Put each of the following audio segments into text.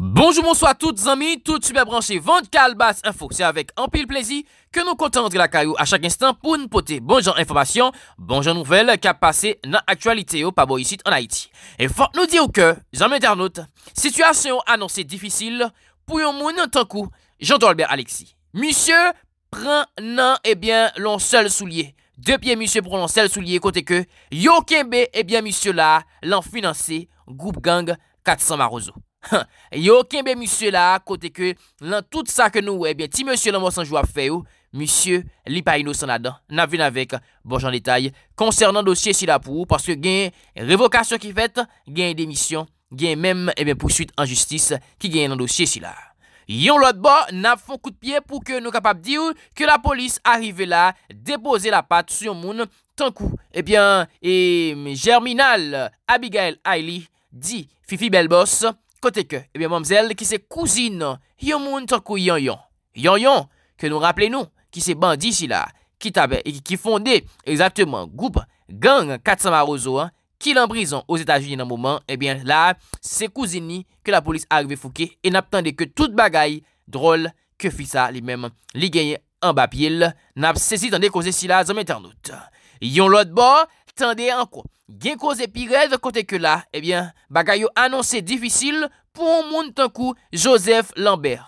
Bonjour, bonsoir toutes amis, toutes super branchées. vente calbas info. C'est avec un pile plaisir que nous comptons de la caillou à chaque instant pour nous porter bonjour information, bonjour nouvelle qui a passé dans l'actualité au Pabo ici en Haïti. Et faut nous dire que, amis internautes, situation annoncée difficile pour un monde en tant que Jean-Dolbert Alexis. Monsieur prend non, et eh bien, l'on seul soulier. Deux pieds, monsieur, pour seul soulier, côté que, yo kembe, et eh bien, monsieur là, l'en financé, groupe gang 400 Marozo. Yo kenbe msye la kote ke lan tout sa ke nou ebyen ti msye nan monsanjou ap fe ou, msye li pay nou sanadan, na ven avek, bon jan detay, koncernan dosye si la pou ou, paske gen revokasyon ki fet, gen demisyon, gen menm ebyen pousuit anjustis ki gen nan dosye si la. Yon lot bo, na fon kout piye pou ke nou kapap di ou ke la polis arrive la, depose la pat sou yon moun, tan kou ebyen germinal Abigail Aili di Fifi Belbos. Kote ke, ebyen eh mamzèl, ki se kouzine yon moun tokou yon yon. Yon yon, ke nou rappele nou, ki se bandi si la, ki tabè, eh, ki fonde, ekzatèman, goup, gang, katsama rozo, ki lan brison os Etat-Unis nan mouman, ebyen eh la, se kouzine ni, ke la polis arve fouke, e nap tende ke tout bagay drol ke fi sa li mèm li genye an bap yil, nap se si tende kouze si la zanmè ternout. Yon lot bo, Tande an kwa, gen kouze pi red kote ke la, ebyen, eh bagayou anonsè difisil pou moun tankou Joseph Lambert.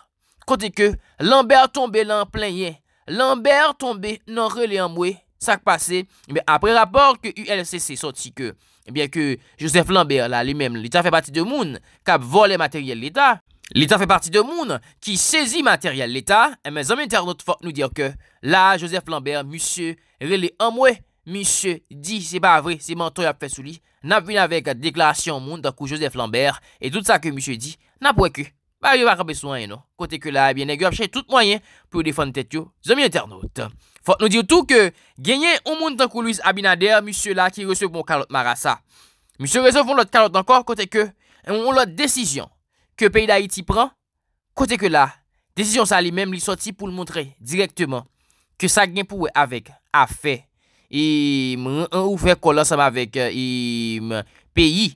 Kote ke, Lambert tombe lan plenye, Lambert tombe nan rele amwe, sak pase, me apre rapor ke ULCC soti ke, ebyen eh ke Joseph Lambert la li mem, l'Etat fe pati de moun, kap vole materyel l'Etat, l'Etat fe pati de moun, ki sezi materyel l'Etat, e men zanmen ter not fok nou dire ke, la Joseph Lambert, moussie rele amwe, Mise di se ba vre se manto yap fe sou li Nap vin avek deklarasyon moun Tankou Joseph Lambert E tout sa ke mise di nap weke Ba yo baka besoyen nou Kote ke la ebyen negyo apche tout mwayen Pou defante tekyo zomi internet Fote nou dir tou ke genyen moun Tankou Louis Abinader Mise la ki resep moun kalot marasa Mise resep moun lot kalot ankor Kote ke moun lot desisyon Ke pey da iti pran Kote ke la desisyon sa li mem li soti Pou l montre direktman Ke sa gen pou we avek a fe E ou fè kolansam avèk e, e, peyi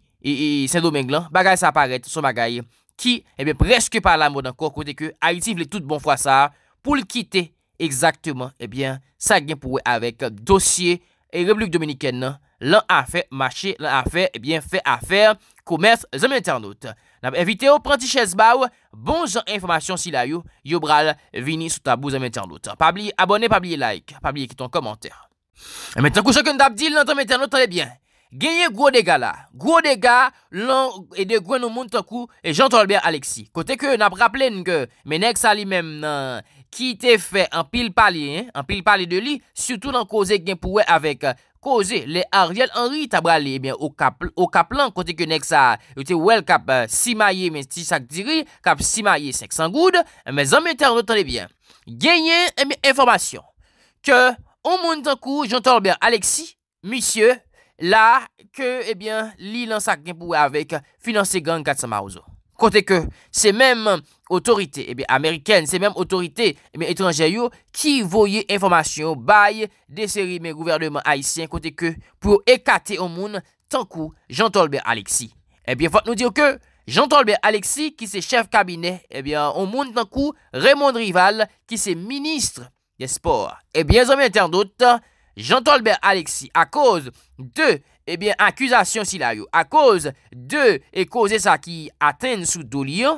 Saint-Domingue lan bagay sa aparet sou bagay ki ebe preske pa la moun akon kote ke a yi sifle tout bon fwa sa pou l kite exaktman ebyen sa gen pou wè avèk dosye e Rebluke Dominikèn lan a fè machè lan a fè ebyen fè a fè koumèrse zèmèn tèrnout nab evite ou pranti chèz baw bon jan informasyon si la yo yo bral vini sou tabou zèmèn tèrnout pabli abone, pabli like, pabli ekiton komantèr E men takou chakoun dap dil nan tanmete anotan e bien Genye gwo dega la Gwo dega lan e de gwen nou moun takou E jantol ben Alexi Kote ke nan praplen ke menek sa li men Ki te fe an pil pali An pil pali de li Soutou nan koze gen pouwe avek Koze euh, le Ariel Henry tabrali E eh ben o kaplan kote ke nek sa Yote wel kap simaye men Ti sak diri kap simaye seksan goud E men zanmete anotan e bien Genye e mi informasyon Ke O moun tankou, Jean-Tolbert Alexis, misye, la, ke, ebyen, eh li lan sakne pou e avek finanse gang Katsama Ozo. Kote ke, se menm otorite, ebyen, eh Ameriken, se menm otorite, ebyen, eh etranjeyo, ki voye informasyon baye deseri men gouvernement Haitien, kote ke, pou ekate o moun tankou, Jean-Tolbert Alexis. Ebyen, fote nou diyo ke, Jean-Tolbert Alexis, ki se chef kabine, ebyen, o moun tankou, Raymond Rival, ki se ministre Yespo, ebyen eh zomen ternot, jantolbe Alexi, eh a koz de, ebyen akuzasyon sila yo, a koz de, e koze sa ki aten sou do liyo,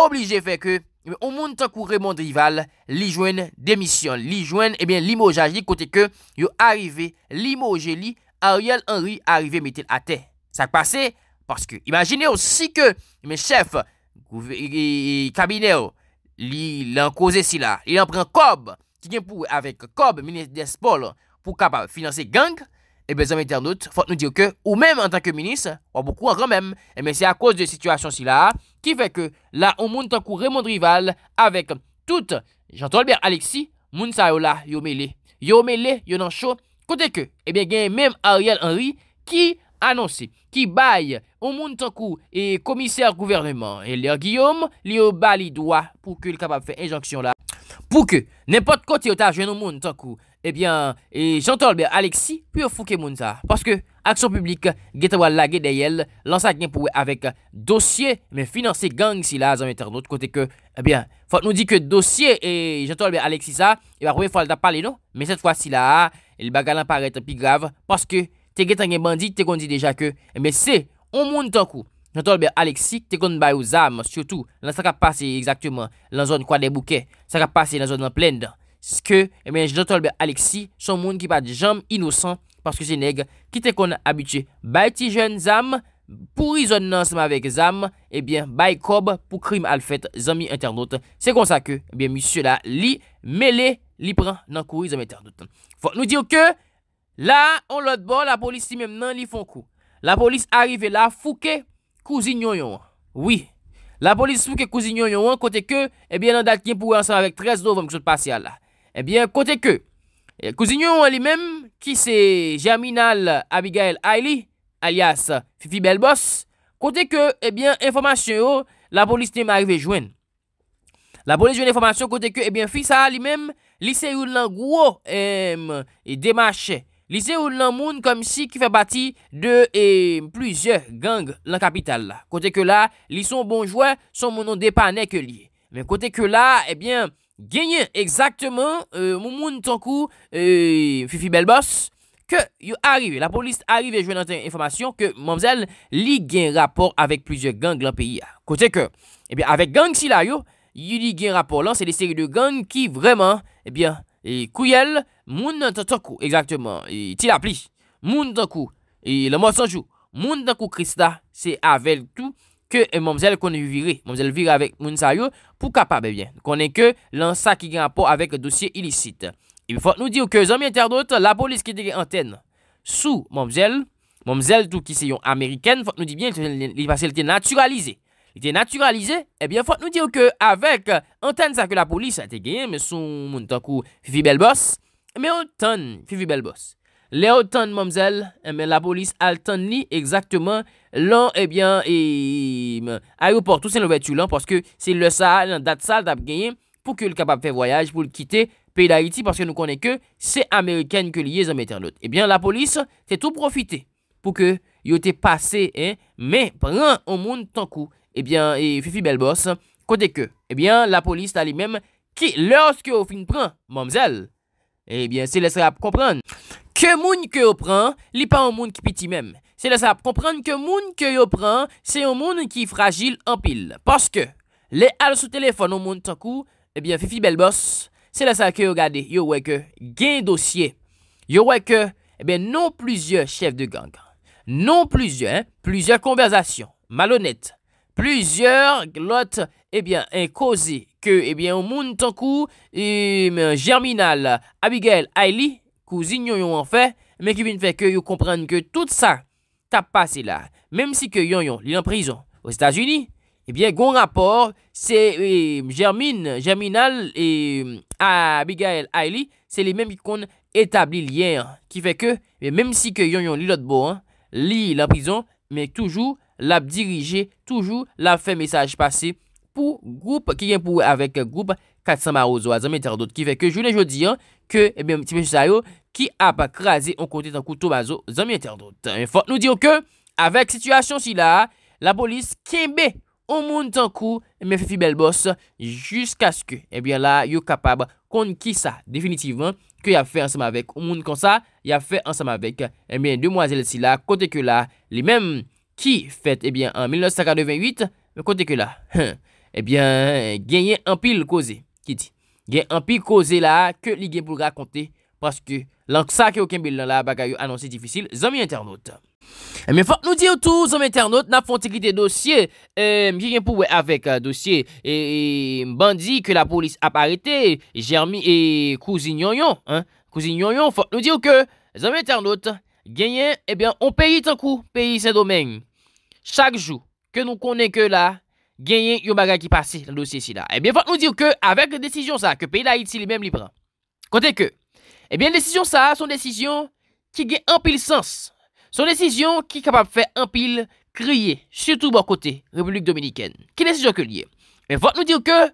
oblije fe ke, ou moun tankou remond rival, li jwen demisyon, li jwen, eh ebyen li moja li, kote ke, yo arive, li moja li, Ariel Henry arive metel ate. Sa kpase, paske, imajine yo, si ke, men chef, kabine yo, li lan koze sila, li lan pren kob, ki gen pou avèk Kob, minis despol, pou kapap finanse gang, ebe zanmè ternout, fòt nou diyo ke, ou mèm an tanke minis, wò poukou angan mèm, ebe se a kòz de situasyon si la, ki fè ke, la ou moun tankou remond rival, avèk tout, jantol bèr Aleksi, moun sa yola, yomè lè, yomè lè, yonan chò, kote ke, ebe gen mèm Ariel Henry, ki anonsi, ki baye, ou moun tankou, e komiser gouvernement, e lè giyom, li yo bali dwa, pou Pou ke, nepot kote yo ta jwen nou moun tan kou, ebyen, e jantol be Alexi, pi yo fouke moun ta. Paske, aksyon publik, geta wala ge deyel, lan sa gen pou we avek dosye, me finanse gang si la zanmeter nou. Kote ke, ebyen, fote nou di ke dosye, e jantol be Alexi sa, ewa pou e fote ta pale nou. Me set fwa si la, el bagalan parete pi grav, paske, te getan gen bandi, te kondi deja ke, ebyen, se, ou moun tan kou. Jan tolbe Alexi, kte kon bay ou zam, sio tou, lan sa ka pase exaktouman lan zon kwa de bouke, sa ka pase lan zon nan plen dan. Ske, jan eh tolbe Alexi, son moun ki pa di jam inosan, paske se neg, kite kon abiche bay ti jen zam, pou izon nan seman vek zam, ebyen eh bay kob pou krim al fet zami internet. Se konsa ke, ebyen eh misyo la, li mele li pran nan kou izan internet. Fok nou diyo ke, la, on lot bon, la polis si mem nan li fon kou. La polis arrive la, fouke Kouzi nyon yon, oui, la polis pou ke kouzi nyon yon, kote ke, ebyen, eh nan dati yon pou ansan avèk trez do vòm kisot pasyal la. Ebyen, eh kote ke, eh, kouzi nyon yon li mèm, ki se Jaminal Abigail Aili, alias Fifi Belbos, kote ke, ebyen, informasyon yo, la polis ne m'arive jwen. La polis jwen informasyon kote ke, ebyen, fi sa li mèm, li se yon lan gwo, eym, e demache. Li se ou lan moun kom si ki fè bati de e, plizye gang lan kapital. Kote ke la, li son bonjouè son mounon depanè ke li. Kote ke la, ebyen, eh genyen exaktman e, moun moun tankou e, Fifi Belbos, ke yu arrive, la polis arrive jouè nan te informasyon, ke mamzèl li gen rapor avek plizye gang lan peyi. Kote ke, ebyen, eh avek gang si la yo, li gen rapor lan, se de seri de gang ki vreman, ebyen, eh kouyèl, Moun nan tan tan kou, Ejaktèman, E ti la pli, Moun nan tan kou, E le moun sanjou, Moun nan kou Krista, Se avel tout, Ke e, moun zel konen viri, Moun zel viri avèk moun sa yo, Pou kapabè e bien, Konen ke lan sa ki gen apò, Avèk dosye ilisit, E bi fòk nou di ou ke zanmè interdote, La polis ki te gen anten, Sou moun zel, Moun zel tout ki se yon Ameriken, Fòk nou di bien, Li pasel te naturalize, Te naturalize, E bi fòk nou di ou ke avèk anten sa ke la polis, A te gen, Mais autant, Fifi Belbos. Le autant, mademoiselle, mais la police a ni exactement l'an, eh bien, et aéroport, tout nouvelles parce que c'est le sale, la date sale pour que le capable faire voyage, pour le quitter pays d'Haïti, parce que nous connaissons que c'est américaine que liés en mettant l'autre. Eh bien, la police, c'est tout profité pour que yo te passé, hein. mais prend au monde tant coup. Eh bien, et Fifi Belbos, côté que, eh bien, la police, t'a lui-même, qui, lorsque au fin prend, mademoiselle, eh bien, c'est laisser à comprendre que moun que yo prend, n'est pas un monde qui piti même. C'est ça à comprendre que monde que yo prend, c'est un monde qui fragile en pile. Parce que, les al sous téléphone au moun tankou, eh bien, Fifi belle Boss, c'est la ça que yo y yo eu que gain dossier. Yo wè que, eh bien, non plusieurs chefs de gang, non plusieurs, hein, plusieurs conversations, malhonnêtes, plusieurs glottes, eh bien, incausés. Ke, ebyen, eh moun tankou eh, euh, germinal Abigail Aili, kouzin yon yon an fè, men ki vin fè ke yon komprende ke tout sa tap pase la. Menm si ke yon yon li l'an prizon ou Etats-Unis, ebyen, eh goun rapor, germinal euh, Abigail Aili, se li menm ki kon etabli li yer. Ki fè ke, menm si ke yon yon li lot bo, li l'an prizon, men toujou la dirije, toujou la fè mesaj pase. pou groupe Qui vient pour Avec groupe 400 marozo à zanmen Qui Ki que Je jounen jodi an, Que eh ben, ti menjou sa yo, ki ap akraze an konti tan koutou nous zanmen en situation nou diyo ke, avèk situasyon si la, la polis kembe on moun tan kou men et bien là jisk aske, ebyen la yo kapab kon ki sa definitivan ke ya fe monde comme on moun kon sa ya fe bien bien ebyen demwazel si la kote ke la, li menm ki fet bien En 1958, kote côté que là eh Ebyen eh genyen an pil koze Genyen an pil koze la Ke li gen pou rakonte Paske lansak yo kembel nan la bagay yo Anonsi difisil zami internaut Emen eh fok nou diyo tou zami internaut Na fonte ki de dosye euh, Genyen pou we avek euh, dosye Bandi ke la polis aparete Jermi e kouzi nyonyon Kouzi nyonyon fok nou diyo ke Zami internaut genyen Ebyen eh on peyi tan kou peyi se domen Chak jou ke nou konen ke la gagner yon bagay qui passe dans le dossier ici là. Eh bien, faut nous dire que, avec la décision ça, que pays d'Haïti lui même lui prend. Côté que, eh bien, décision ça, son décision qui a un pile sens. Son décision qui est capable de faire un pile crier, surtout bon côté, République Dominicaine. Qui décision que lié? Mais eh, faut nous dire que,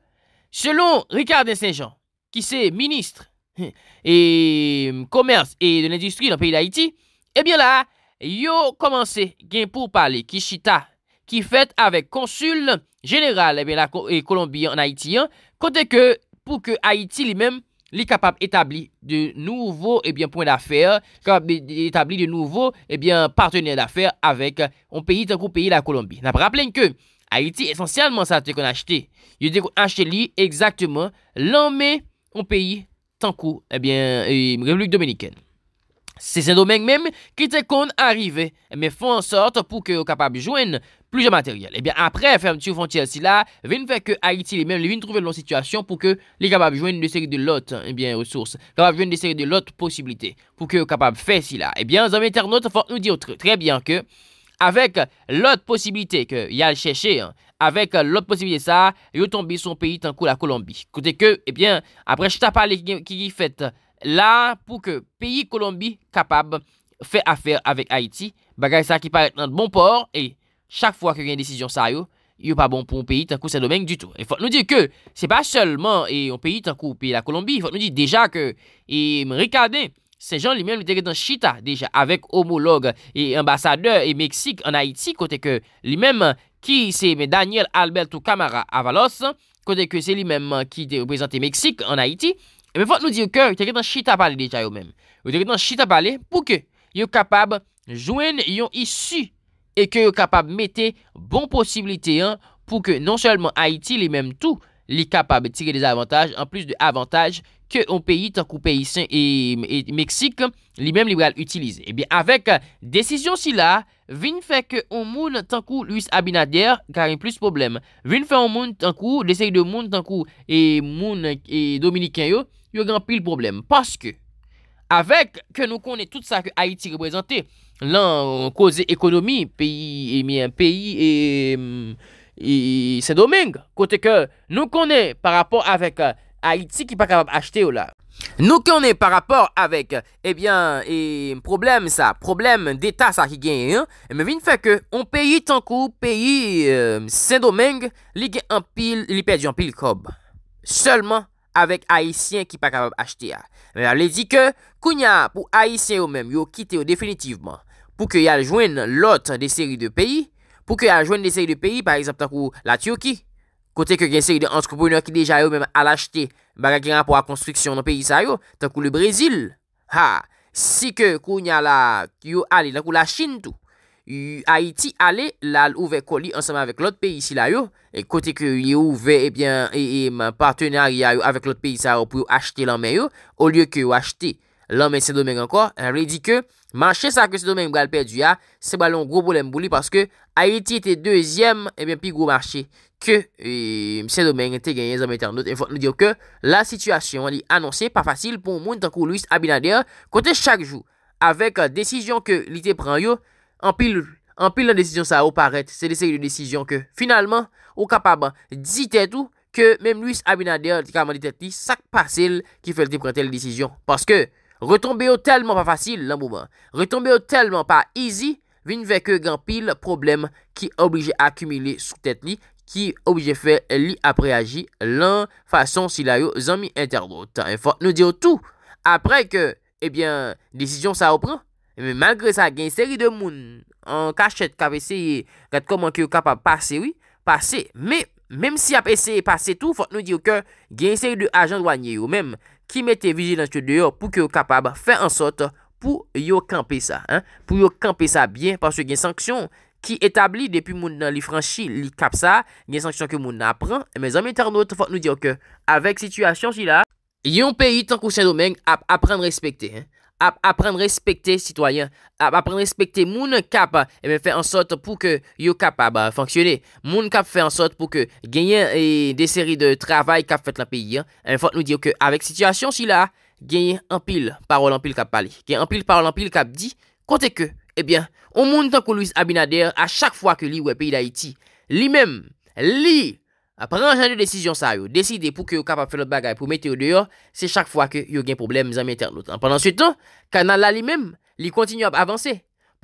selon Ricard Saint-Jean, qui c'est ministre et hum, commerce et de l'industrie dans le pays d'Haïti, eh bien là, yo commencé gain pour parler, qui chita, qui fait avec consul général et eh bien, la et Colombie en Haïti, hein, côté que pour que Haïti lui-même l'est capable d'établir de nouveaux et eh bien points d'affaires, capable d'établir de nouveaux et eh bien partenaires d'affaires avec un pays tant pays la Colombie. N'a rappelé que Haïti essentiellement ça qu'on acheté. Il dit qu'on acheté lui, exactement l'homme un pays tant et bien République dominicaine. C'est ce domaine même qui te compte arriver. Mais eh font en sorte pour que soient capable de jouer plus de matériel. Et eh bien, après, ferme t frontière si là Vous ne que Haïti lui-même, lui trouver une situation pour que les capable de jouer une série de eh bien, ressources. capables de jouer une série de possibilité Pour que capable de faire cela. Et bien, les internautes, il nous dire très bien que, avec l'autre possibilité que a cherchée, hein, avec l'autre possibilité ça, est tombé sur le pays, tant coup la Colombie. Côté que, et bien, après, je ne sais pas qui fait. La pou ke peyi Kolombi kapab fe afer avek Haiti, bagay sa ki pa et nan bon por, e chak fwa ke gen desisyon sa yo, yo pa bon pou ou peyi tan kou se domenj du tou. E fote nou di ke, se pa selman e ou peyi tan kou peyi la Kolombi, fote nou di deja ke, e me rekade, se jan li men me dege tan Chita deja, avek homolog e ambasadeur e Meksik an Haiti, kote ke li men ki se men Daniel Alberto Camara Avalos, kote ke se li men ki de prezante Meksik an Haiti, Et eh mais ben, faut nous dire que, quelqu'un chita parler déjà eux-mêmes. un chita à parler pour que soient capable joindre une issue et que soient capable mettre bon possibilité possibilités hein, pour que non seulement Haïti les mêmes tout les capable tirer des avantages en plus de avantages que un pays tant qu'au pays et, Mexique les même libéral utilisent. Et eh bien avec euh, décision si là vin fait que on moun tant qu'au Luis Abinader car il plus problème. Vin fait on moun tant que d'essayer de moun tant qu'au et moun et dominicain yo yo gen apil problem. Paske, avek, ke nou konen tout sa ke Haiti reprezenté, lan, kouze ekonomi, peyi, eh peyi, e, e, Saint-Domingue, kote ke, nou konen, par rapport avek, Haiti ki pa kavab achete ou la, nou konen par rapport avek, ebyen, e, problem sa, problem deta sa ki gen, e, me vin feke, on peyi tankou, peyi, Saint-Domingue, li gen apil, li peyi anpil kob. Selman, Avèk Aisyen ki pa kabab achte ya. Mè alè di ke, kou nya pou Aisyen yo mèm, yo kite yo definitivman. Pou ke yal jwen lot de seri de peyi, pou ke yal jwen de seri de peyi, par exemple, tan kou la Tiyoki, kote ke gen seri de entreprenor ki deja yo mèm al achte, baka gen an pou a konstriksyon nan peyi sa yo, tan kou le Brésil. Ha, si ke kou nya la, yo ale, tan kou la Chine tou. Aiti ale lal ouve koli ansame avek lot peyi si la yo E kote ke ouve e bien E, e partenari ya yo avek lot peyi sa Ou pou yo achete lanmen yo Ou liyo ke yo achete lanmen se domen anko E re di ke manche sa ke se domen mga alperdi ya Se balon gro bolen mbouli Paske Aiti te dezyem E eh bien pi gro manche Ke se domen te genye zanmete anot E fote nou diyo ke la situasyon Anonse pa fasil pou moun tankou Louis Abinader Kote chak jou Avek euh, desijyon ke li te pran yo An pil nan desisyon sa ou paret Se dese yon desisyon ke Finalman, ou kapaba Dizite tou Ke mem luis abinade Kaman di tet ni Sak pasil Ki fel te prente l desisyon Paske Retombe yo telman pa fasil Lan mouman Retombe yo telman pa izi Vin veke gan pil problem Ki oblije akumile sou tet ni Ki oblije fe li apre aji Lan fason sila yo zami interdo Tan e fote nou diyo tou Apre ke Ebyen eh Desisyon sa ou prent E eh men malgre sa gen seri de moun an kachet ka veseye gade koman ki yo kapab pase, oui, pase. Men, menm si ap eseye pase tou, fote nou diyo ke gen seri de ajan wanyen yo menm ki mette vijilans yo deyo pou ki yo kapab fe ansot pou yo kampe sa, hein. Pou yo kampe sa bien, parce gen sanksyon ki etabli depi moun nan li franshi, li kap sa, gen sanksyon ke moun nan apren. E men zanm etan not, fote nou diyo ke, avek situasyon si la, yon peyi tankou sen domen ap apren respekte, hein. ap apren respekte sitoyen, ap apren respekte moun kap, ebe eh fè ansot pou ke yo kap ab fanksyone, moun kap fè ansot pou ke genyen e de seri de travay kap fèt la peyi, en fòt nou diyo ke avek situasyon si la, genyen anpil parol anpil kap pale, genyen anpil parol anpil kap di, kontè ke, ebyen, eh o moun tanko Louis Abinader a chak fwa ke li wè peyi d'Haïti, li mèm, li, Aprende jan de desisyon sa yo, deside pou ke yo kap ap fe lot bagay pou mete yo deyo, se chak fwa ke yo gen problem zanmye ternoutan. Pendan se ton, kanal la li mem, li kontinu ap avanse.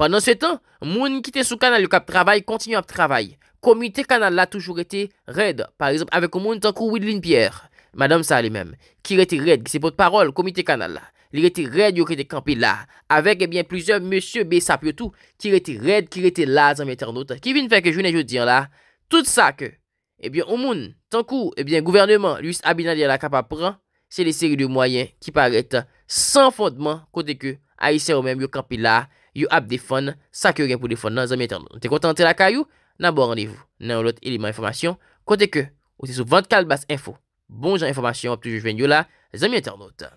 Pendan se ton, moun ki te sou kanal yo kap travay, kontinu ap travay. Komite kanal la toujou rete red. Par exemple, avek moun tankou Widlin Pierre, madame sa li mem, ki rete red, ki se pot parol, komite kanal la, li rete red yo ke te kampe la, avek ebyen eh plizeur monsye B. Sapiotou, ki rete red, ki rete la zanmye ternoutan. Ki vin feke jounen yo di Ebyen, ou moun, tankou, ebyen, gouvernement, luis Abinadi alakapa pran, se le seri de mwayen ki parete san fondman kote ke a isen ou menm yo kampi la, yo ap defon, sakyo gen pou defon nan zami internet. Te kontante la kayou, nan bo randevou, nan ou lot eleman informasyon, kote ke ou se sou 24 bas info, bon jan informasyon, wap toujou jwen yo la, zami internet.